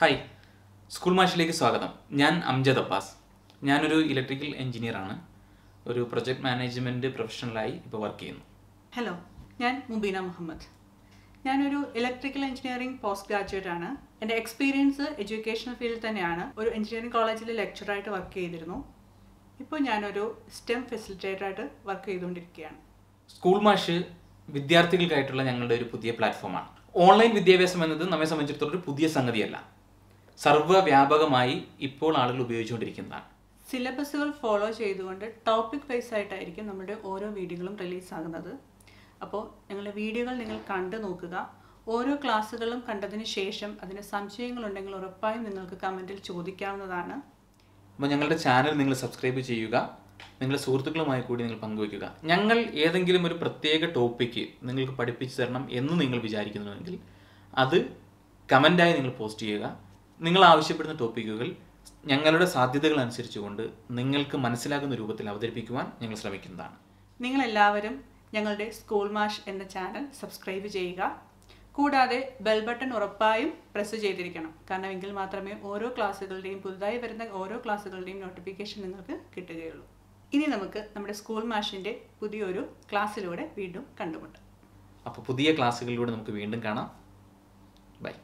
hi school മാഷിലേക്ക് സ്വാഗതം ഞാൻ Amjad Abbas ഞാനൊരു ഇലക്ട്രിക്കൽ എഞ്ചിനീയറാണ് ഒരു പ്രൊജക്ട് മാനേജ്മെൻറ്റ് പ്രൊഫഷണലായി ഇപ്പോൾ വർക്ക് ചെയ്യുന്നു ഹലോ ഞാൻ മുബീന മുഹമ്മദ് ഞാനൊരു ഇലക്ട്രിക്കൽ എഞ്ചിനീയറിംഗ് പോസ്റ്റ് ഗ്രാജുവേറ്റ് ആണ് എൻ്റെ എക്സ്പീരിയൻസ് എഡ്യൂക്കേഷണൽ ഫീൽഡിൽ തന്നെയാണ് ഒരു എഞ്ചിനീയറിംഗ് കോളേജിൽ ലെക്ചറായിട്ട് വർക്ക് ചെയ്തിരുന്നു ഇപ്പോൾ ഞാനൊരു സ്റ്റെം ഫെസിലിറ്റേറ്ററായിട്ട് വർക്ക് ചെയ്തുകൊണ്ടിരിക്കുകയാണ് സ്കൂൾ മാഷ് വിദ്യാർത്ഥികൾക്കായിട്ടുള്ള ഞങ്ങളുടെ ഒരു പുതിയ പ്ലാറ്റ്ഫോമാണ് ഓൺലൈൻ വിദ്യാഭ്യാസം എന്നത് നമ്മെ സംബന്ധിച്ചിടത്തോളം ഒരു പുതിയ സംഗതിയല്ല സർവ്വവ്യാപകമായി ഇപ്പോൾ ആളുകൾ ഉപയോഗിച്ചുകൊണ്ടിരിക്കുന്നതാണ് സിലബസുകൾ ഫോളോ ചെയ്തുകൊണ്ട് ടോപ്പിക് വൈസ് ആയിട്ടായിരിക്കും നമ്മുടെ ഓരോ വീഡിയോകളും റിലീസ് ആകുന്നത് അപ്പോൾ ഞങ്ങളുടെ വീഡിയോകൾ നിങ്ങൾ കണ്ടു നോക്കുക ഓരോ ക്ലാസ്സുകളും കണ്ടതിന് ശേഷം അതിന് സംശയങ്ങളുണ്ടെങ്കിൽ ഉറപ്പായും നിങ്ങൾക്ക് കമൻറ്റിൽ ചോദിക്കാവുന്നതാണ് അപ്പോൾ ഞങ്ങളുടെ ചാനൽ നിങ്ങൾ സബ്സ്ക്രൈബ് ചെയ്യുക നിങ്ങളുടെ സുഹൃത്തുക്കളുമായി കൂടി നിങ്ങൾ പങ്കുവയ്ക്കുക ഞങ്ങൾ ഏതെങ്കിലും ഒരു പ്രത്യേക ടോപ്പിക്ക് നിങ്ങൾക്ക് പഠിപ്പിച്ചു തരണം എന്ന് നിങ്ങൾ വിചാരിക്കുന്നുവെങ്കിൽ അത് കമൻ്റായി നിങ്ങൾ പോസ്റ്റ് ചെയ്യുക നിങ്ങൾ ആവശ്യപ്പെടുന്ന ടോപ്പിക്കുകൾ ഞങ്ങളുടെ സാധ്യതകൾ അനുസരിച്ചുകൊണ്ട് നിങ്ങൾക്ക് മനസ്സിലാകുന്ന രൂപത്തിൽ അവതരിപ്പിക്കുവാൻ ഞങ്ങൾ ശ്രമിക്കുന്നതാണ് നിങ്ങൾ എല്ലാവരും ഞങ്ങളുടെ സ്കൂൾ മാഷ് എന്ന ചാനൽ സബ്സ്ക്രൈബ് ചെയ്യുക കൂടാതെ ബെൽ ബട്ടൺ ഉറപ്പായും പ്രസ് ചെയ്തിരിക്കണം കാരണം എങ്കിൽ മാത്രമേ ഓരോ ക്ലാസ്സുകളുടെയും പുതുതായി വരുന്ന ഓരോ ക്ലാസ്സുകളുടെയും നോട്ടിഫിക്കേഷൻ നിങ്ങൾക്ക് കിട്ടുകയുള്ളൂ ഇനി നമുക്ക് നമ്മുടെ സ്കൂൾ മാഷിൻ്റെ പുതിയൊരു ക്ലാസ്സിലൂടെ വീണ്ടും കണ്ടുമുട്ടാം അപ്പോൾ പുതിയ ക്ലാസ്സുകളിലൂടെ നമുക്ക് വീണ്ടും കാണാം ബൈ